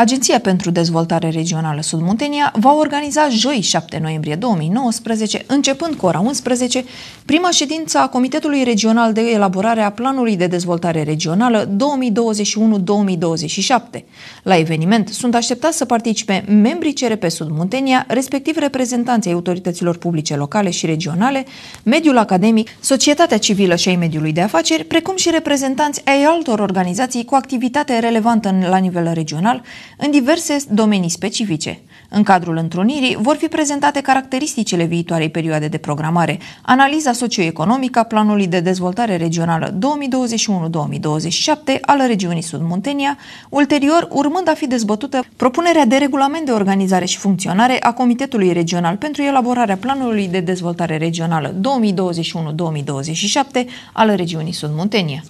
Agenția pentru Dezvoltare Regională Sudmuntenia va organiza joi 7 noiembrie 2019, începând cu ora 11, prima ședință a Comitetului Regional de Elaborare a Planului de Dezvoltare Regională 2021-2027. La eveniment sunt așteptați să participe membrii CRP Sudmuntenia, respectiv reprezentanții autorităților publice locale și regionale, mediul academic, societatea civilă și ai mediului de afaceri, precum și reprezentanți ai altor organizații cu activitate relevantă la nivel regional, în diverse domenii specifice. În cadrul întrunirii vor fi prezentate caracteristicile viitoarei perioade de programare, analiza socioeconomică a planului de dezvoltare regională 2021-2027 al regiunii Sud-Muntenia, ulterior urmând a fi dezbătută propunerea de regulament de organizare și funcționare a Comitetului Regional pentru elaborarea planului de dezvoltare regională 2021-2027 al regiunii Sud-Muntenia.